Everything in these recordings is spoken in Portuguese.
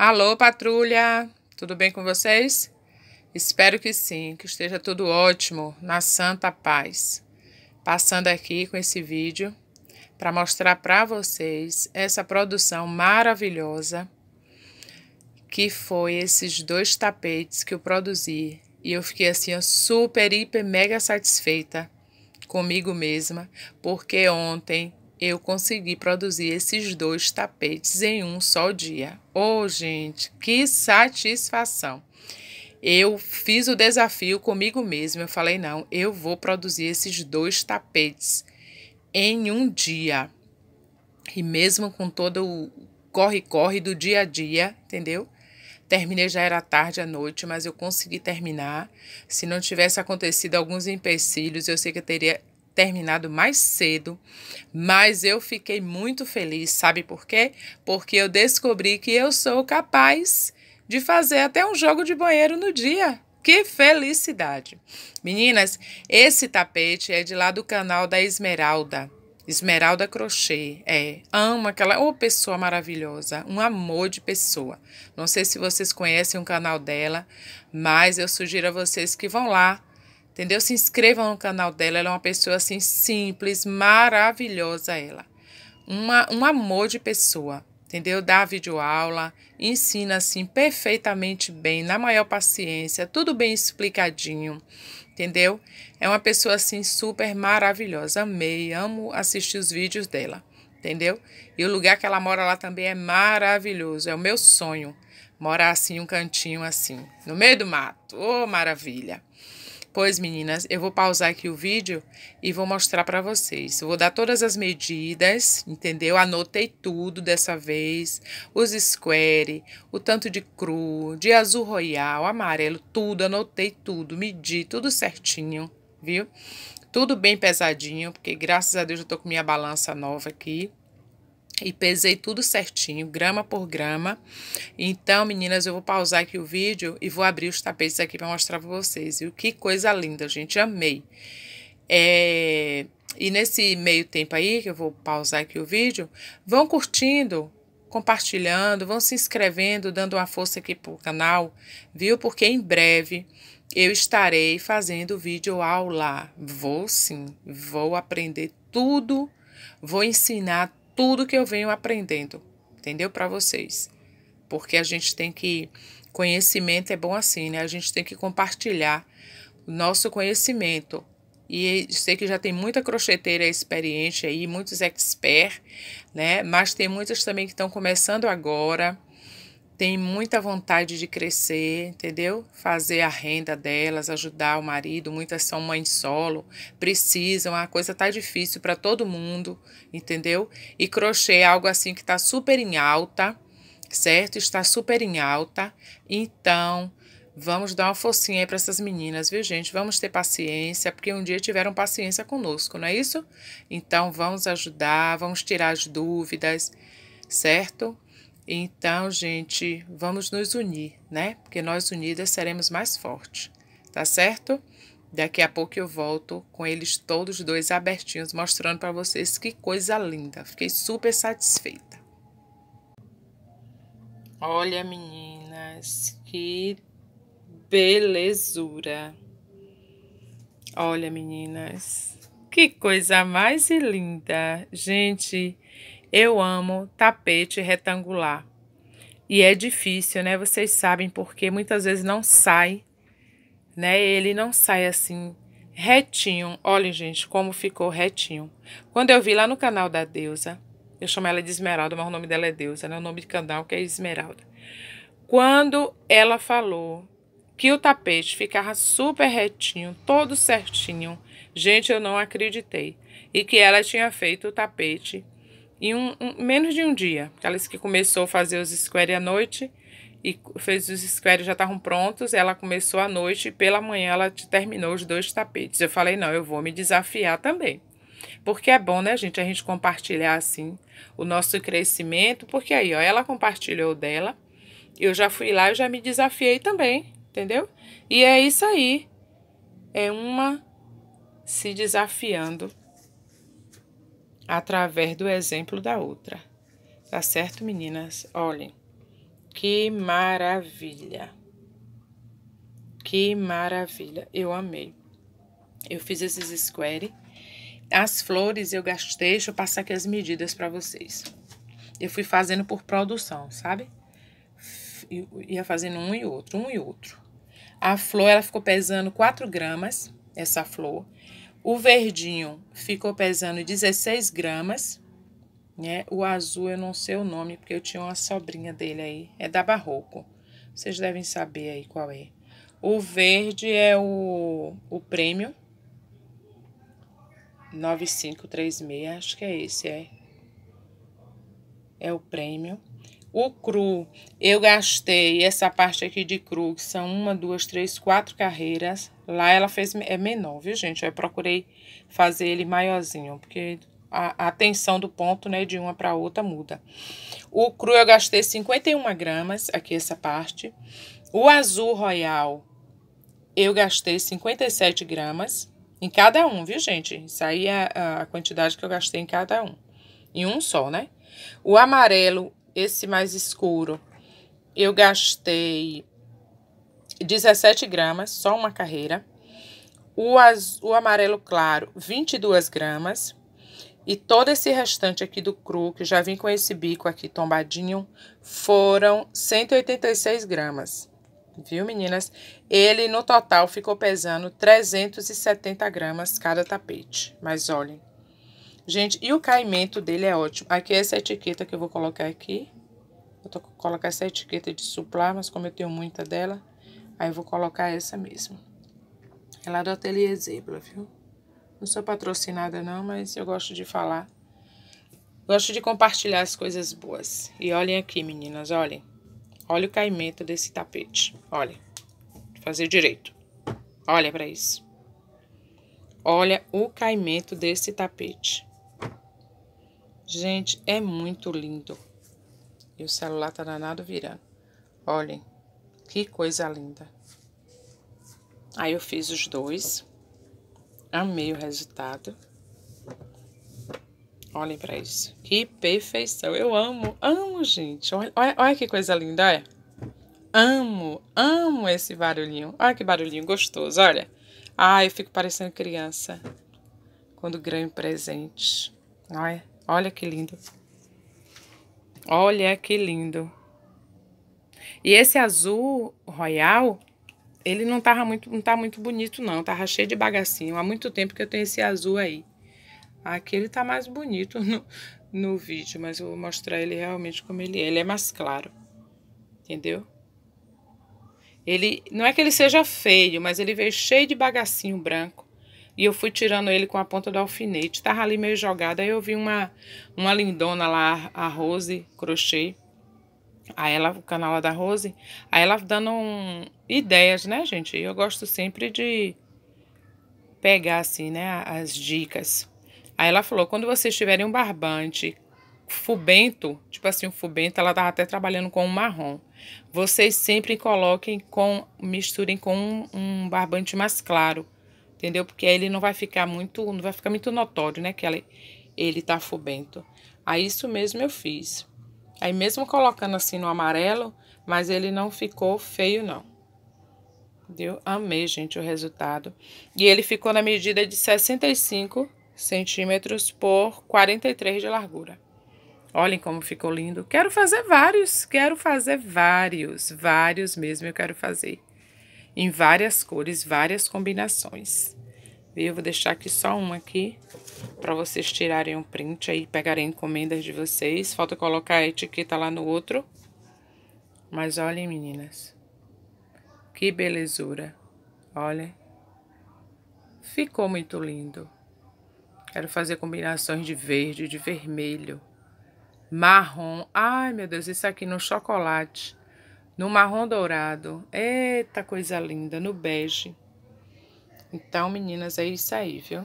Alô, patrulha! Tudo bem com vocês? Espero que sim, que esteja tudo ótimo, na santa paz. Passando aqui com esse vídeo para mostrar para vocês essa produção maravilhosa que foi esses dois tapetes que eu produzi. E eu fiquei assim, super, hiper, mega satisfeita comigo mesma, porque ontem eu consegui produzir esses dois tapetes em um só dia. Oh, gente, que satisfação! Eu fiz o desafio comigo mesma. Eu falei: não, eu vou produzir esses dois tapetes em um dia. E mesmo com todo o corre-corre do dia a dia, entendeu? Terminei já era tarde à noite, mas eu consegui terminar. Se não tivesse acontecido alguns empecilhos, eu sei que eu teria terminado mais cedo, mas eu fiquei muito feliz, sabe por quê? Porque eu descobri que eu sou capaz de fazer até um jogo de banheiro no dia. Que felicidade! Meninas, esse tapete é de lá do canal da Esmeralda. Esmeralda Crochê, é, amo aquela oh, pessoa maravilhosa, um amor de pessoa. Não sei se vocês conhecem o canal dela, mas eu sugiro a vocês que vão lá entendeu? Se inscrevam no canal dela, ela é uma pessoa assim simples, maravilhosa ela. Uma, um amor de pessoa, entendeu? Dá videoaula, ensina assim perfeitamente bem, na maior paciência, tudo bem explicadinho, entendeu? É uma pessoa assim super maravilhosa, amei, amo assistir os vídeos dela, entendeu? E o lugar que ela mora lá também é maravilhoso, é o meu sonho, morar assim, um cantinho assim, no meio do mato, ô oh, maravilha! Pois, meninas, eu vou pausar aqui o vídeo e vou mostrar para vocês. Eu vou dar todas as medidas, entendeu? Anotei tudo dessa vez. Os square, o tanto de cru, de azul royal, amarelo, tudo. Anotei tudo, medi tudo certinho, viu? Tudo bem pesadinho, porque graças a Deus eu tô com minha balança nova aqui e pesei tudo certinho, grama por grama. Então, meninas, eu vou pausar aqui o vídeo e vou abrir os tapetes aqui para mostrar para vocês. E que coisa linda, gente, amei. É... E nesse meio tempo aí, que eu vou pausar aqui o vídeo, vão curtindo, compartilhando, vão se inscrevendo, dando uma força aqui pro canal, viu? Porque em breve eu estarei fazendo vídeo aula. Vou sim, vou aprender tudo, vou ensinar tudo que eu venho aprendendo, entendeu? Para vocês. Porque a gente tem que. Conhecimento é bom assim, né? A gente tem que compartilhar o nosso conhecimento. E sei que já tem muita crocheteira experiente aí, muitos expert, né? Mas tem muitas também que estão começando agora tem muita vontade de crescer, entendeu? Fazer a renda delas, ajudar o marido. Muitas são mães solo, precisam, a coisa tá difícil para todo mundo, entendeu? E crochê é algo assim que tá super em alta, certo? Está super em alta. Então, vamos dar uma focinha aí para essas meninas, viu, gente? Vamos ter paciência, porque um dia tiveram paciência conosco, não é isso? Então, vamos ajudar, vamos tirar as dúvidas, certo? Então, gente, vamos nos unir, né? Porque nós unidas seremos mais fortes, tá certo? Daqui a pouco eu volto com eles todos dois abertinhos, mostrando para vocês que coisa linda. Fiquei super satisfeita. Olha, meninas, que belezura. Olha, meninas, que coisa mais linda. Gente, eu amo tapete retangular. E é difícil, né? Vocês sabem porque muitas vezes não sai, né? Ele não sai assim retinho. Olhem, gente, como ficou retinho. Quando eu vi lá no canal da Deusa, eu chamo ela de Esmeralda, mas o nome dela é Deusa, né? O nome de canal que é Esmeralda. Quando ela falou que o tapete ficava super retinho, todo certinho, gente, eu não acreditei. E que ela tinha feito o tapete em um, um, menos de um dia. Ela disse que começou a fazer os squares à noite e fez os squares já estavam prontos. Ela começou à noite e pela manhã ela terminou os dois tapetes. Eu falei: não, eu vou me desafiar também. Porque é bom, né, gente, a gente compartilhar assim o nosso crescimento. Porque aí, ó, ela compartilhou dela. Eu já fui lá, eu já me desafiei também, entendeu? E é isso aí. É uma se desafiando através do exemplo da outra. Tá certo, meninas? Olhem, que maravilha! Que maravilha! Eu amei. Eu fiz esses square. As flores eu gastei, deixa eu passar aqui as medidas para vocês. Eu fui fazendo por produção, sabe? Ia fazendo um e outro, um e outro. A flor, ela ficou pesando 4 gramas, essa flor. O verdinho ficou pesando 16 gramas, né? O azul eu não sei o nome, porque eu tinha uma sobrinha dele aí, é da Barroco. Vocês devem saber aí qual é. O verde é o, o prêmio 9536, acho que é esse, é. É o prêmio. O cru, eu gastei essa parte aqui de cru, que são uma, duas, três, quatro carreiras. Lá ela fez, é menor, viu, gente? Eu procurei fazer ele maiorzinho, porque a, a tensão do ponto, né, de uma para outra muda. O cru eu gastei 51 gramas, aqui essa parte. O azul royal, eu gastei 57 gramas em cada um, viu, gente? Isso aí é a quantidade que eu gastei em cada um. Em um só, né? O amarelo, esse mais escuro, eu gastei 17 gramas, só uma carreira. O, azul, o amarelo claro, 22 gramas. E todo esse restante aqui do cru, que já vim com esse bico aqui tombadinho, foram 186 gramas. Viu, meninas? Ele, no total, ficou pesando 370 gramas cada tapete. Mas olhem, Gente, e o caimento dele é ótimo. Aqui é essa etiqueta que eu vou colocar aqui. Eu tô colocar essa etiqueta de suplar, mas como eu tenho muita dela, aí eu vou colocar essa mesmo. Ela é do Ateliê Zebra, viu? Não sou patrocinada não, mas eu gosto de falar. Gosto de compartilhar as coisas boas. E olhem aqui, meninas, olhem. Olha o caimento desse tapete. Olha. Fazer direito. Olha para isso. Olha o caimento desse tapete. Gente, é muito lindo. E o celular tá danado virando. Olhem, que coisa linda. Aí eu fiz os dois. Amei o resultado. Olhem para isso. Que perfeição. Eu amo, amo, gente. Olha, olha, olha que coisa linda, olha. Amo, amo esse barulhinho. Olha que barulhinho gostoso, olha. Ah, eu fico parecendo criança. Quando ganho presente. Olha. Olha que lindo. Olha que lindo. E esse azul royal, ele não tava muito, não tá muito bonito não, tava cheio de bagacinho. Há muito tempo que eu tenho esse azul aí. Aqui ele tá mais bonito no, no vídeo, mas eu vou mostrar ele realmente como ele é. Ele é mais claro, entendeu? Ele, não é que ele seja feio, mas ele veio cheio de bagacinho branco. E eu fui tirando ele com a ponta do alfinete. Tava ali meio jogada Aí eu vi uma, uma lindona lá, a Rose Crochê. Aí ela, o canal da Rose. Aí ela dando um, ideias, né, gente? Eu gosto sempre de pegar, assim, né, as dicas. Aí ela falou, quando vocês tiverem um barbante fubento, tipo assim, um fubento, ela tava até trabalhando com um marrom. Vocês sempre coloquem com, misturem com um, um barbante mais claro entendeu? Porque aí ele não vai ficar muito, não vai ficar muito notório, né, que ela, ele tá fubento. Aí isso mesmo eu fiz. Aí mesmo colocando assim no amarelo, mas ele não ficou feio não. Deu? Amei, gente, o resultado. E ele ficou na medida de 65 centímetros por 43 de largura. Olhem como ficou lindo. Quero fazer vários, quero fazer vários, vários mesmo eu quero fazer em várias cores, várias combinações. eu vou deixar aqui só uma aqui, para vocês tirarem um print aí, pegarem encomendas de vocês. Falta colocar a etiqueta lá no outro. Mas olhem, meninas, que belezura. Olhem, ficou muito lindo. Quero fazer combinações de verde, de vermelho, marrom. Ai, meu Deus, isso aqui no chocolate no marrom dourado. Eita coisa linda, no bege. Então, meninas, é isso aí, viu?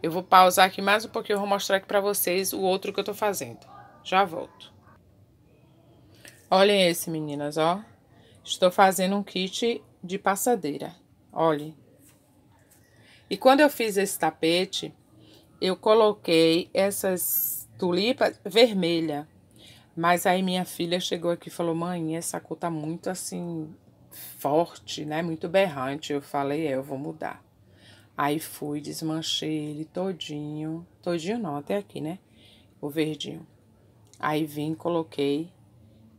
Eu vou pausar aqui mais um pouquinho, eu vou mostrar aqui pra vocês o outro que eu tô fazendo. Já volto. Olhem esse, meninas, ó. Estou fazendo um kit de passadeira. Olhem. E quando eu fiz esse tapete, eu coloquei essas tulipas vermelhas. Mas aí minha filha chegou aqui e falou: mãe, essa cor tá muito assim, forte, né? Muito berrante. Eu falei: é, eu vou mudar. Aí fui, desmanchei ele todinho. Todinho não, até aqui, né? O verdinho. Aí vim, coloquei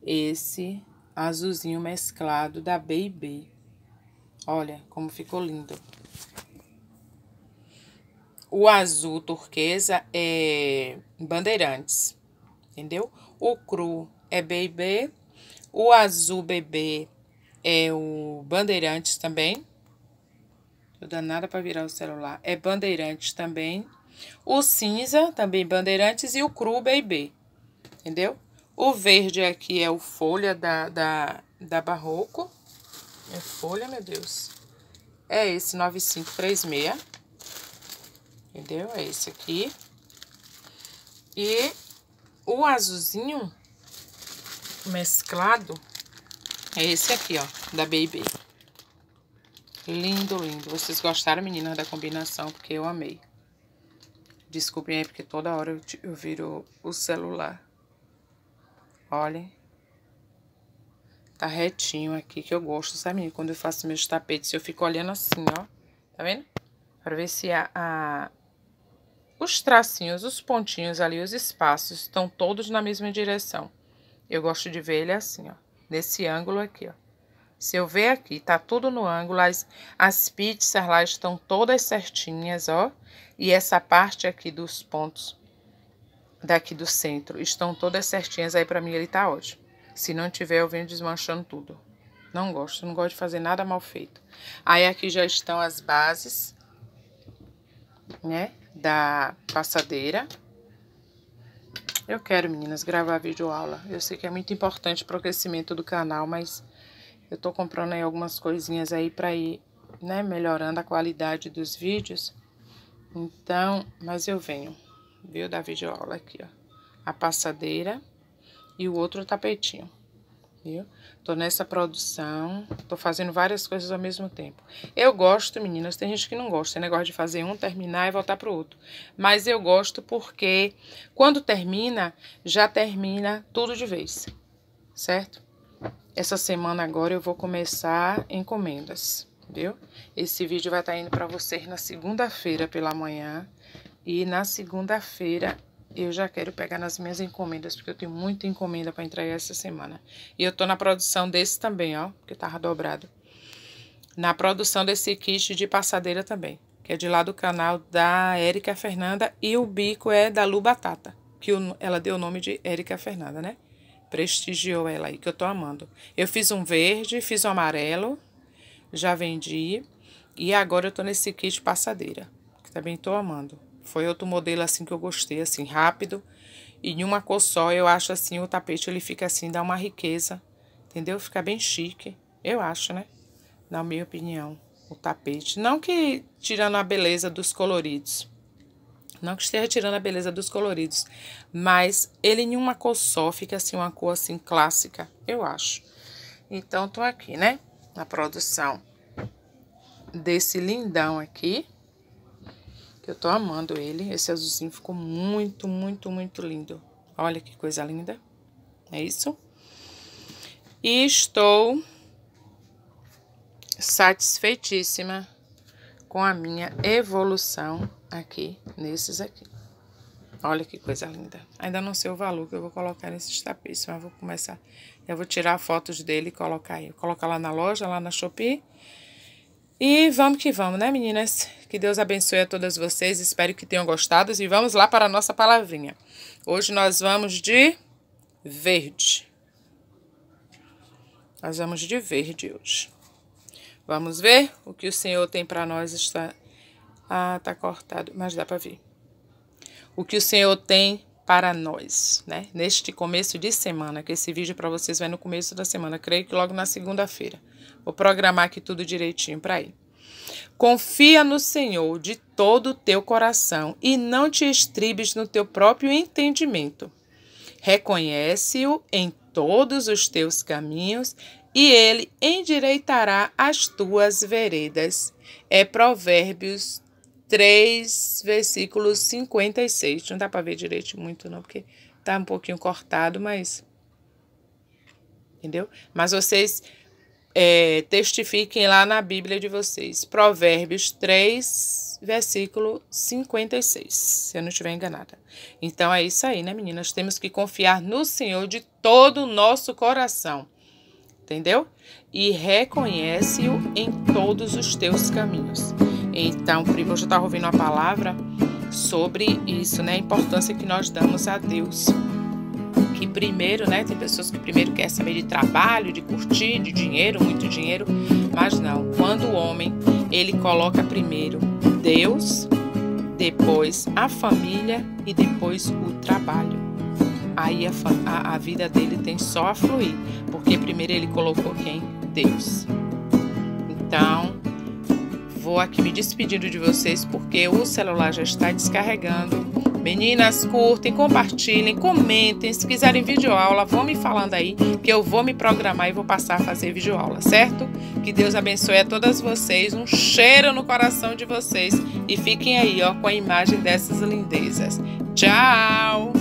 esse azulzinho mesclado da Baby. Olha como ficou lindo. O azul turquesa é bandeirantes, entendeu? O cru é BB. O azul BB é o Bandeirantes também. Tô danada para virar o celular. É Bandeirantes também. O cinza, também Bandeirantes. E o cru BB. Entendeu? O verde aqui é o folha da, da, da Barroco. É folha, meu Deus. É esse 9536. Entendeu? É esse aqui. E o azulzinho mesclado é esse aqui, ó, da Baby. Lindo, lindo. Vocês gostaram, meninas, da combinação? Porque eu amei. Desculpem aí, porque toda hora eu, eu viro o celular. Olhem. Tá retinho aqui, que eu gosto, sabe, menina? Quando eu faço meus tapetes, eu fico olhando assim, ó. Tá vendo? Pra ver se a, a os tracinhos, os pontinhos ali, os espaços estão todos na mesma direção. Eu gosto de ver ele assim, ó, nesse ângulo aqui, ó. Se eu ver aqui, tá tudo no ângulo, as, as pizzas lá estão todas certinhas, ó. E essa parte aqui dos pontos daqui do centro estão todas certinhas, aí pra mim ele tá ótimo. Se não tiver, eu venho desmanchando tudo. Não gosto, não gosto de fazer nada mal feito. Aí aqui já estão as bases, né? da passadeira. Eu quero, meninas, gravar vídeo aula. Eu sei que é muito importante para o crescimento do canal, mas eu tô comprando aí algumas coisinhas aí para ir, né, melhorando a qualidade dos vídeos. Então, mas eu venho, viu, da vídeo aula aqui, ó. A passadeira e o outro tapetinho viu? Tô nessa produção, tô fazendo várias coisas ao mesmo tempo. Eu gosto, meninas, tem gente que não gosta, tem negócio de fazer um, terminar e voltar pro outro. Mas eu gosto porque quando termina, já termina tudo de vez, certo? Essa semana agora eu vou começar encomendas, viu? Esse vídeo vai estar tá indo para vocês na segunda-feira pela manhã e na segunda-feira eu já quero pegar nas minhas encomendas, porque eu tenho muita encomenda para entregar essa semana. E eu tô na produção desse também, ó, porque tava dobrado. Na produção desse kit de passadeira também, que é de lá do canal da Érica Fernanda, e o bico é da Lu Batata, que ela deu o nome de Érica Fernanda, né? Prestigiou ela aí, que eu tô amando. Eu fiz um verde, fiz um amarelo, já vendi, e agora eu tô nesse kit passadeira, que também tô amando. Foi outro modelo assim que eu gostei, assim, rápido. E de uma cor só, eu acho assim, o tapete ele fica assim, dá uma riqueza, entendeu? Fica bem chique, eu acho, né? Na minha opinião, o tapete. Não que tirando a beleza dos coloridos. Não que esteja tirando a beleza dos coloridos, mas ele em uma cor só fica assim, uma cor assim clássica, eu acho. Então, tô aqui, né? Na produção desse lindão aqui. Eu tô amando ele. Esse azulzinho ficou muito, muito, muito lindo. Olha que coisa linda. É isso? E estou satisfeitíssima com a minha evolução aqui, nesses aqui. Olha que coisa linda. Ainda não sei o valor que eu vou colocar nesses tapetes, mas vou começar. Eu vou tirar fotos dele e colocar aí. Colocar lá na loja, lá na Shopee. E vamos que vamos, né, meninas? Que Deus abençoe a todas vocês. Espero que tenham gostado. E vamos lá para a nossa palavrinha. Hoje nós vamos de verde. Nós vamos de verde hoje. Vamos ver o que o Senhor tem para nós. Está... Ah, tá cortado, mas dá para ver. O que o Senhor tem para nós, né? Neste começo de semana, que esse vídeo para vocês vai no começo da semana, creio que logo na segunda-feira. Vou programar aqui tudo direitinho para ir. Confia no Senhor de todo o teu coração e não te estribes no teu próprio entendimento. Reconhece-o em todos os teus caminhos e ele endireitará as tuas veredas. É Provérbios 3, versículo 56. Não dá para ver direito muito, não, porque está um pouquinho cortado, mas. Entendeu? Mas vocês é, testifiquem lá na Bíblia de vocês. Provérbios 3, versículo 56, se eu não estiver enganada. Então é isso aí, né, meninas? Temos que confiar no Senhor de todo o nosso coração. Entendeu? E reconhece-o em todos os teus caminhos. Então, primo, eu já tá estava ouvindo a palavra sobre isso, né? A importância que nós damos a Deus que primeiro, né? Tem pessoas que primeiro querem saber de trabalho, de curtir, de dinheiro, muito dinheiro, mas não. Quando o homem ele coloca primeiro Deus, depois a família e depois o trabalho. Aí a, a, a vida dele tem só a fluir, porque primeiro ele colocou quem? Deus. Então, vou aqui me despedindo de vocês porque o celular já está descarregando Meninas, curtem, compartilhem, comentem. Se quiserem videoaula, vão me falando aí que eu vou me programar e vou passar a fazer videoaula, certo? Que Deus abençoe a todas vocês, um cheiro no coração de vocês e fiquem aí ó, com a imagem dessas lindezas. Tchau!